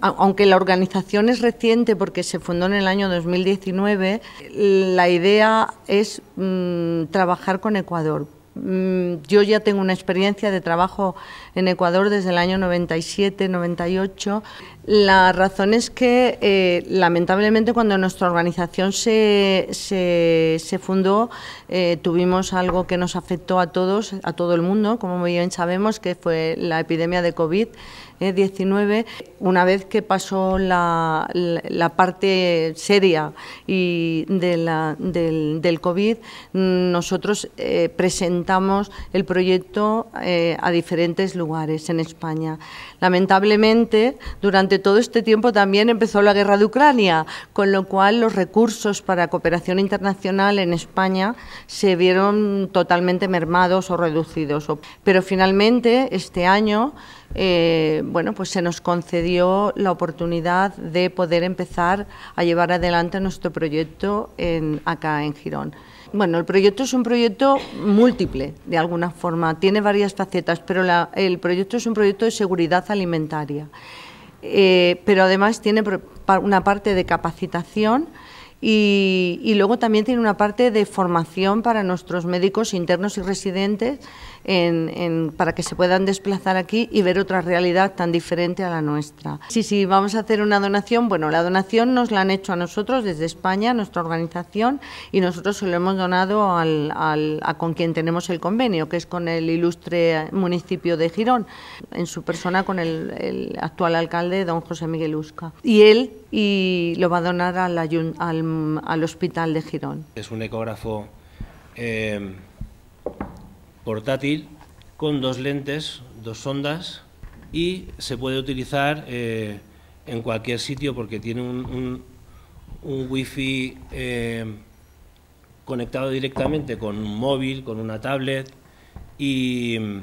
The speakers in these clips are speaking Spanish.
Aunque la organización es reciente porque se fundó en el año 2019, la idea es mm, trabajar con Ecuador, Mm, yo ya tengo una experiencia de trabajo en Ecuador desde el año 97-98. La razón es que, eh, lamentablemente, cuando nuestra organización se, se, fundó, eh, tuvimos algo que nos afectó a todos, a todo el mundo, como bien sabemos, que fue la epidemia de COVID. 19, eh, una vez que pasó la, la, parte seria y de la, del, COVID, mm, nosotros presentamos el proyecto eh, a diferentes lugares en España. Lamentablemente, durante todo este tiempo también empezó la guerra de Ucrania, con lo cual los recursos para cooperación internacional en España se vieron totalmente mermados o reducidos. Pero finalmente, este año, eh, bueno, pues se nos concedió la oportunidad de poder empezar a llevar adelante nuestro proyecto en, acá en Girón. Bueno, el proyecto es un proyecto múltiple de alguna forma. Tiene varias facetas, pero el proyecto es un proyecto de seguridad alimentaria. Eh, pero además tiene una parte de capacitación y, luego también tiene una parte de formación para nuestros médicos internos y residentes para que se puedan desplazar aquí y ver otra realidad tan diferente a la nuestra. Sí, sí, vamos a hacer una donación. Bueno, la donación nos la han hecho a nosotros desde España, nuestra organización, y nosotros se lo hemos donado a con quien tenemos el convenio, que es con el ilustre municipio de Girón, en su persona con el, actual alcalde, don José Miguel Usca. Y él y lo va a donar al, al Mm, al hospital de Girón. Es un ecógrafo eh, portátil con dos lentes, dos sondas y se puede utilizar eh, en cualquier sitio porque tiene un, un wifi eh, conectado directamente con un móvil, con una tablet y mm,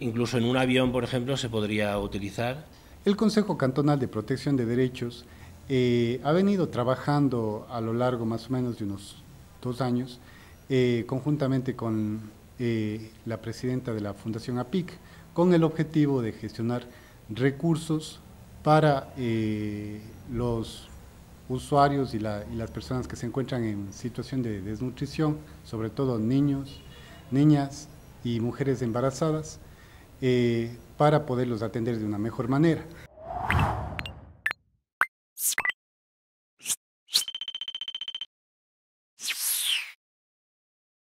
incluso en un avión, por ejemplo, se podría utilizar. El Consejo Cantonal de Protección de Derechos eh, ha venido trabajando a lo largo más o menos de unos dos años, eh, conjuntamente con eh, la presidenta de la Fundación APIC, con el objetivo de gestionar recursos para los usuarios y, las personas que se encuentran en situación de desnutrición, sobre todo niños, niñas y mujeres embarazadas, para poderlos atender de una mejor manera.